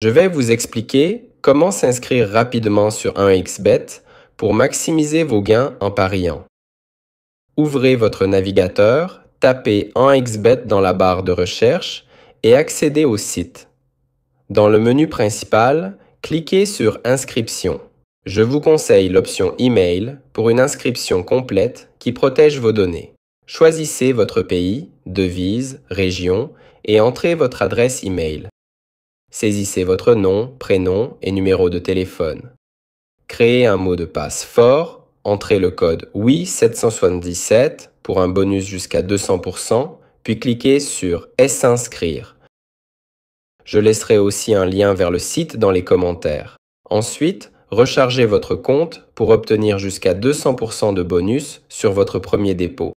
Je vais vous expliquer comment s'inscrire rapidement sur 1xBet pour maximiser vos gains en pariant. Ouvrez votre navigateur, tapez 1xBet dans la barre de recherche et accédez au site. Dans le menu principal, cliquez sur Inscription. Je vous conseille l'option Email pour une inscription complète qui protège vos données. Choisissez votre pays, devise, région et entrez votre adresse email. Saisissez votre nom, prénom et numéro de téléphone. Créez un mot de passe fort, entrez le code oui 777 pour un bonus jusqu'à 200%, puis cliquez sur S'inscrire. Je laisserai aussi un lien vers le site dans les commentaires. Ensuite, rechargez votre compte pour obtenir jusqu'à 200% de bonus sur votre premier dépôt.